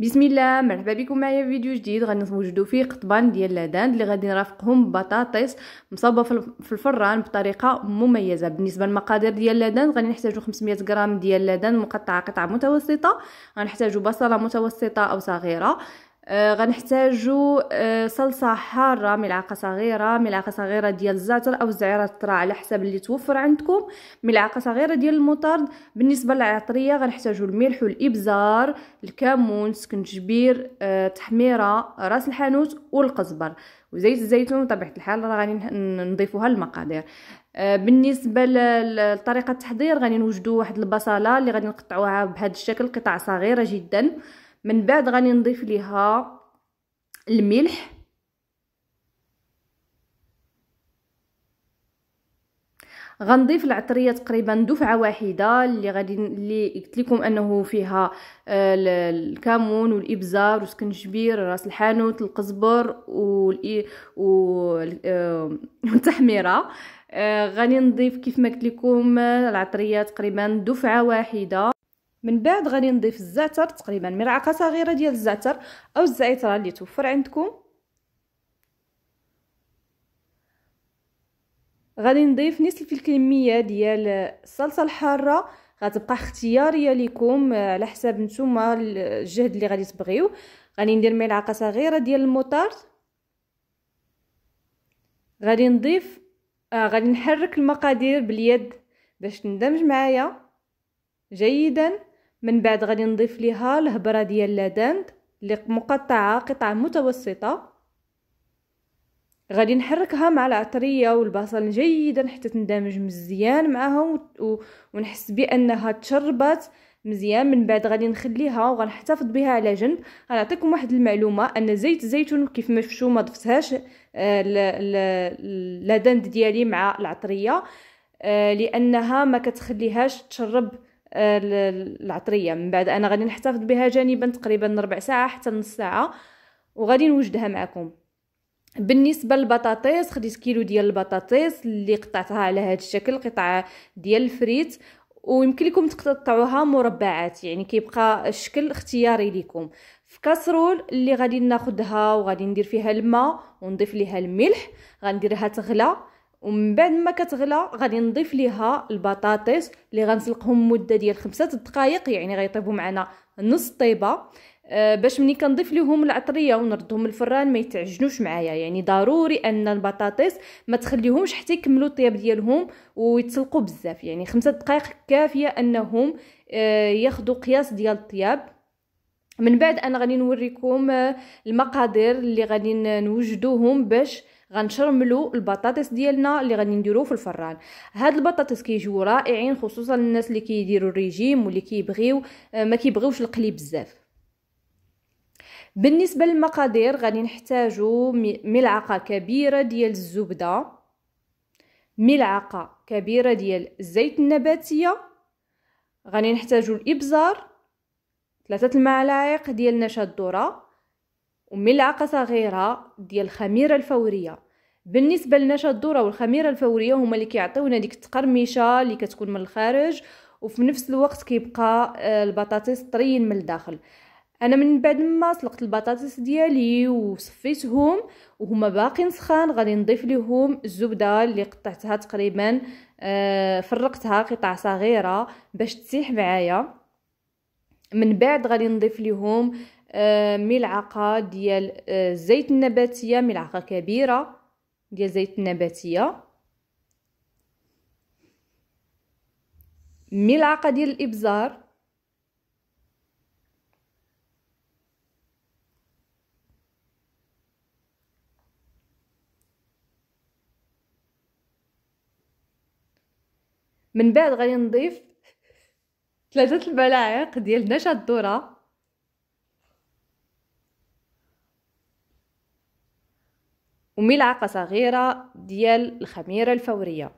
بسم الله مرحبا بكم معايا في فيديو جديد غادي نوجدوا فيه قطبان ديال لاداند اللي غادي نرافقهم ببطاطس مصوبه في الفران بطريقه مميزه بالنسبه للمقادير ديال لاداند غادي نحتاجوا 500 غرام ديال لاداند مقطعه قطع متوسطه غنحتاجوا بصله متوسطه او صغيره آه غنحتاجو آه، صلصه حاره ملعقه صغيره ملعقه صغيره ديال الزعتر او الزعيرة الطرا على حسب اللي توفر عندكم ملعقه صغيره ديال المطرد بالنسبه للعطريه غنحتاجو الملح والابزار الكمون سكنجبير آه، تحميره راس الحانوت والقزبر وزيت الزيتون بطبيعه الحال راه غادي نضيفوها للمقادير آه، بالنسبه لطريقه التحضير غادي نوجدو واحد البصله اللي غادي نقطعوها بهذا الشكل قطع صغيره جدا من بعد غادي نضيف ليها الملح غنضيف العطريه تقريبا دفعه واحده اللي غادي اللي قلت لكم انه فيها آه، الكمون والابزار والسكنجبير راس الحانوت القزبر آه، والتحميره آه، غادي نضيف كيف ما قلت لكم العطريه تقريبا دفعه واحده من بعد غادي نضيف الزعتر تقريبا ملعقه صغيره ديال الزعتر او الزعتر اللي توفر عندكم غادي نضيف نصف الكميه ديال الصلصه الحاره غتبقى اختياريه لكم آه، على حساب نتوما الجهد اللي غادي تبغيو غادي ندير ملعقه صغيره ديال الموطارد غادي نضيف آه غادي نحرك المقادير باليد باش تندمج معايا جيدا من بعد غادي نضيف ليها الهبره ديال لادانت اللي مقطعه قطع متوسطه غادي نحركها مع العطريه والبصل جيدا حتى تندمج مزيان معاهم ونحس بانها تشربت مزيان من بعد غادي نخليها وغنحتفظ بها على جنب غنعطيكم واحد المعلومه ان زيت الزيتون كيف ما شفتوا ما ضفتهاش آه، لادند ديالي مع العطريه آه، لانها ما كتخليهاش تشرب آه، العطريه من بعد انا غادي نحتفظ بها جانبا تقريبا ربع ساعه حتى نص ساعه وغادي نوجدها معكم بالنسبه للبطاطس خديت كيلو ديال البطاطس اللي قطعتها على هذا الشكل قطعه ديال الفريت ويمكن لكم تقطعوها مربعات يعني كيبقى الشكل اختياري لكم في كاسرول اللي غادي ناخدها وغادي ندير فيها الماء ونضيف ليها الملح غنديرها تغلى ومن بعد ما كتغلى غادي نضيف ليها البطاطس اللي غنسلقهم مده ديال خمسة دقائق يعني غيطيبوا معنا نص طيبه أه باش ملي كنضيف ليهم العطريه ونردهم الفران ما يتعجنوش معايا يعني ضروري ان البطاطس ما تخليهمش حتى يكملوا الطياب ديالهم ويتسلقوا بزاف يعني خمسة دقائق كافيه انهم أه ياخذوا قياس ديال الطياب من بعد انا غادي نوريكم آه، المقادير اللي غادي نوجدوهم باش غنشرملو البطاطس ديالنا اللي غادي نديروه في الفران هاد البطاطس كيجيو رائعين خصوصا الناس اللي كيديروا الريجيم واللي كيبغيو آه، ما كيبغيوش القلي بزاف بالنسبه للمقادير غادي نحتاجو ملعقه كبيره ديال الزبده ملعقه كبيره ديال الزيت النباتيه غادي نحتاجو الابزار ثلاثة الملاعق ديال نشا الذرة وملعقة صغيرة ديال الخميرة الفورية بالنسبة لنشا الذرة والخميرة الفورية هما اللي كيعطيونا ديك التقرميشة اللي كتكون من الخارج وفي نفس الوقت كيبقى آه، البطاطس طريين من الداخل انا من بعد ما سلقت البطاطس ديالي وصفيتهم وهما باقيين سخان غادي نضيف لهم الزبده اللي قطعتها تقريبا آه، فرقتها قطع صغيره باش تسيح معايا من بعد غادي نضيف لهم آه، ملعقه ديال الزيت آه، النباتيه ملعقه كبيره ديال الزيت النباتيه ملعقه ديال الابزار من بعد غادي نضيف ثلاثة الملاعق ديال نشا الذرة وملعقة صغيرة ديال الخميرة الفورية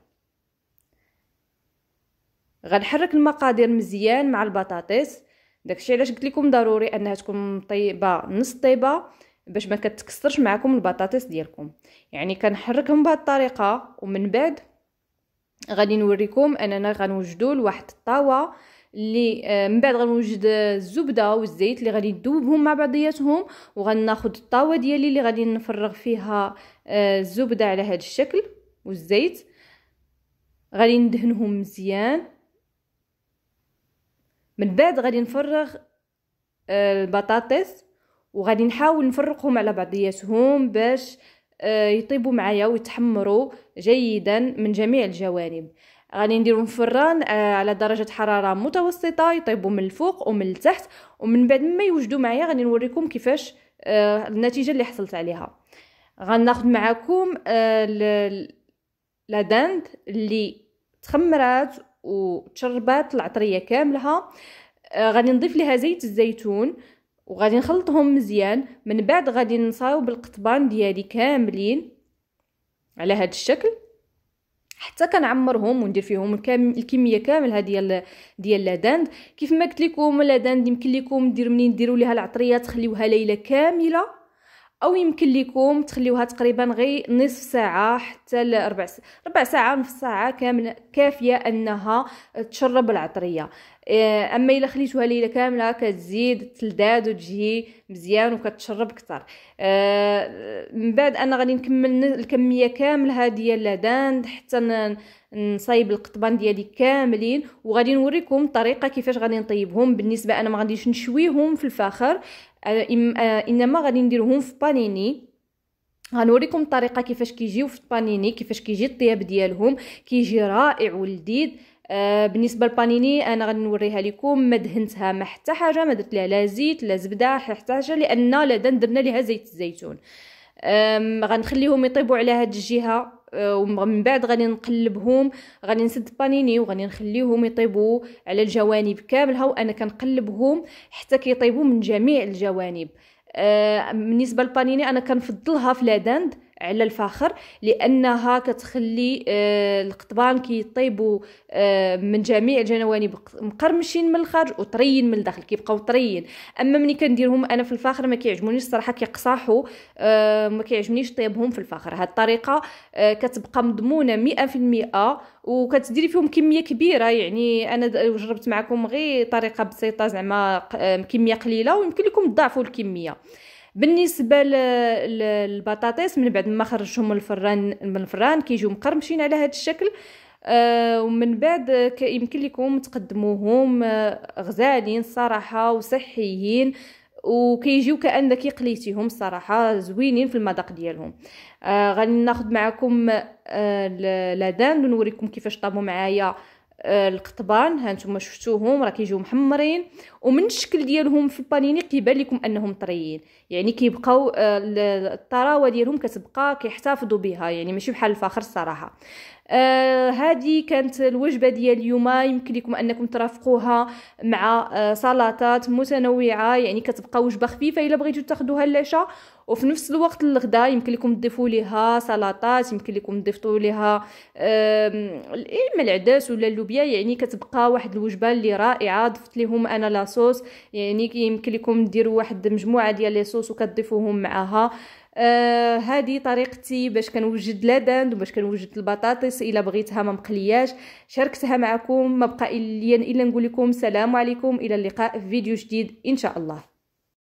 غنحرك المقادير مزيان مع البطاطس داكشي علاش قلت لكم ضروري انها تكون طيبه نص طيبه باش ما كتكسرش معكم البطاطس ديالكم يعني كنحركهم بهذه الطريقه ومن بعد غادي نوريكم اننا غنوجدوا لواحد الطاوه اللي آه، من بعد غنوجد الزبده والزيت اللي غادي نذوبهم مع بعضياتهم وغناخذ الطاوه ديالي اللي غادي نفرغ فيها آه، الزبده على هذا الشكل والزيت غادي ندهنهم مزيان من بعد غادي نفرغ آه، البطاطس وغادي نحاول نفرقهم على بعضياتهم باش يطيبوا معايا ويتحمروا جيدا من جميع الجوانب غادي نديرهم في الفران آه، على درجه حراره متوسطه يطيبوا من الفوق ومن التحت ومن بعد ما يوجدوا معايا غادي نوريكم كيفاش آه، النتيجه اللي حصلت عليها غناخد معكم آه، لا اللي تخمرات وتشربات العطريه كاملها غادي نضيف لها زيت الزيتون وغادي نخلطهم مزيان من بعد غادي نصاوب القطبان ديالي كاملين على هذا الشكل حتى كنعمرهم وندير فيهم الكميه كامله ديال ديال لاداند كيف ما قلت لكم لاداند يمكن لكم دير منين ديروا ليها العطريه تخليوها ليله كامله او يمكن لكم تخليوها تقريبا غير نصف ساعه حتى لربع ربع ساعه نصف ساعه كامله كافيه انها تشرب العطريه إيه، اما الا خليتوها ليله كامله كتزيد تلداد وتجي مزيان وكتشرب اكثر إيه، من بعد انا غادي نكمل الكميه كامله ديال اللدان حتى نصايب القطبان ديالي كاملين وغادي نوريكم الطريقه كيفاش غادي نطيبهم بالنسبه انا ما غاديش نشويهم في الفاخر إيه، انما غادي نديرهم في بانيني غنوريكم الطريقه كيفاش كيجيو في البانيني كيفاش كيجي الطياب ديالهم كيجي رائع ولذيذ آه، بالنسبه للبانيني انا غنوريها لكم ما دهنتها ما حتى حاجه ما درت لها لا زيت لا زبده حتى حاجه لان لا درنا ليها زيت الزيتون غنخليهم يطيبوا على هاد الجهه آه، ومن بعد غادي نقلبهم غادي نسد البانيني وغادي نخليهم يطيبوا على الجوانب كاملها وانا كنقلبهم حتى كيطيبوا من جميع الجوانب آه، بالنسبه للبانيني انا كنفضلها في لا على الفاخر لانها كتخلي آه، القطبان كيطيبوا آه، من جميع الجوانب مقرمشين من الخارج وطريين من الداخل كيبقاو طريين اما ملي كنديرهم انا في الفاخر ما كيعجبونيش الصراحه كيقصاحوا آه، ما كيعجبنيش طيبهم في الفاخر هاد الطريقه كتبقى مضمونه 100% وكتديري فيهم كميه كبيره يعني انا جربت معكم غير طريقه بسيطه زعما كميه قليله ويمكن لكم تضاعفوا الكميه بالنسبه للبطاطس من بعد ما خرجتهم من الفران من الفران كيجيو مقرمشين على هذا الشكل آه ومن بعد يمكن لكم تقدموهم آه، غزالين صراحه وصحيين وكيجيو كانك قليتيهم الصراحه زوينين في المذاق ديالهم آه غادي ناخذ معكم آه لادان ونوريكم كيفاش طابوا معايا آه، القطبان هانتوما شفتوهم راه كيجيو محمرين ومن الشكل ديالهم في البانيني كيبان لكم انهم طريين يعني كيبقاو آه، الطراوه ديالهم كتبقى كيحتفظوا بها يعني ماشي بحال الفاخر الصراحه آه هذه كانت الوجبه ديال اليوم يمكن لكم انكم ترافقوها مع آه سلطات متنوعه يعني كتبقى وجبه خفيفه الا بغيتو تاخذوها للعشاء وفي نفس الوقت الغداء يمكن لكم تضيفوا ليها سلطات يمكن لكم تضيفوا ليها اما العدس ولا اللوبيا يعني كتبقى واحد الوجبه اللي رائعه ضفت لهم انا لاصوص يعني يمكن لكم ديروا واحد مجموعه ديال لي صوص وكتضيفوهم معها آه هذه طريقتي باش كنوجد لاداند وباش كنوجد البطاطس الا بغيتها ما مقلياش شاركتها معكم ما بقى لي الا نقول لكم سلام عليكم الى اللقاء في فيديو جديد ان شاء الله